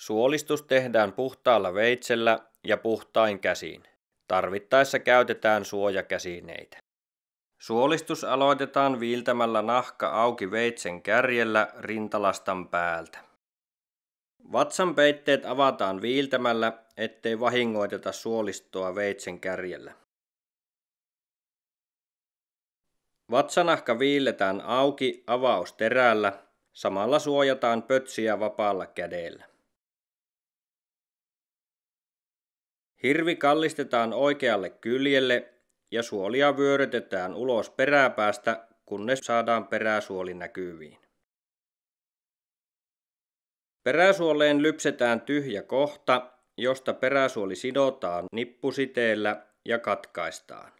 Suolistus tehdään puhtaalla veitsellä ja puhtain käsiin. Tarvittaessa käytetään suojakäsineitä. Suolistus aloitetaan viiltämällä nahka auki veitsen kärjellä rintalastan päältä. Vatsan peitteet avataan viiltämällä, ettei vahingoiteta suolistoa veitsen kärjellä. Vatsanahka viilletään auki avausterällä, samalla suojataan pötsiä vapaalla kädellä. Hirvi kallistetaan oikealle kyljelle ja suolia vyörytetään ulos peräpäästä, kunnes saadaan peräsuoli näkyviin. Peräsuoleen lypsetään tyhjä kohta, josta peräsuoli sidotaan nippusiteellä ja katkaistaan.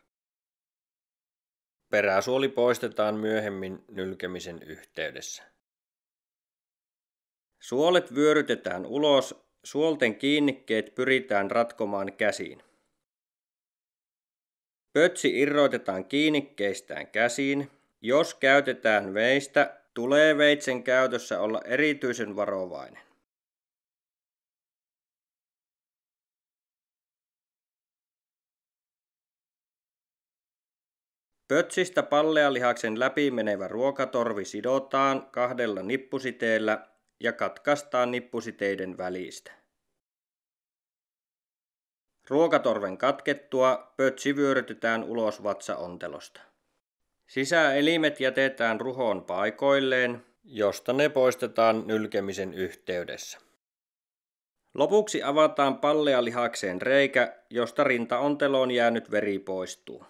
Peräsuoli poistetaan myöhemmin nylkemisen yhteydessä. Suolet vyörytetään ulos Suolten kiinnikkeet pyritään ratkomaan käsiin. Pötsi irrotetaan kiinnikkeistään käsiin. Jos käytetään veistä, tulee veitsen käytössä olla erityisen varovainen. Pötsistä pallealihaksen läpi menevä ruokatorvi sidotaan kahdella nippusiteellä ja katkaistaan nippusiteiden välistä. Ruokatorven katkettua pötsi vyörytetään ulos vatsaontelosta. Sisäelimet jätetään ruhoon paikoilleen, josta ne poistetaan nylkemisen yhteydessä. Lopuksi avataan pallealihakseen reikä, josta rintaonteloon jäänyt veri poistuu.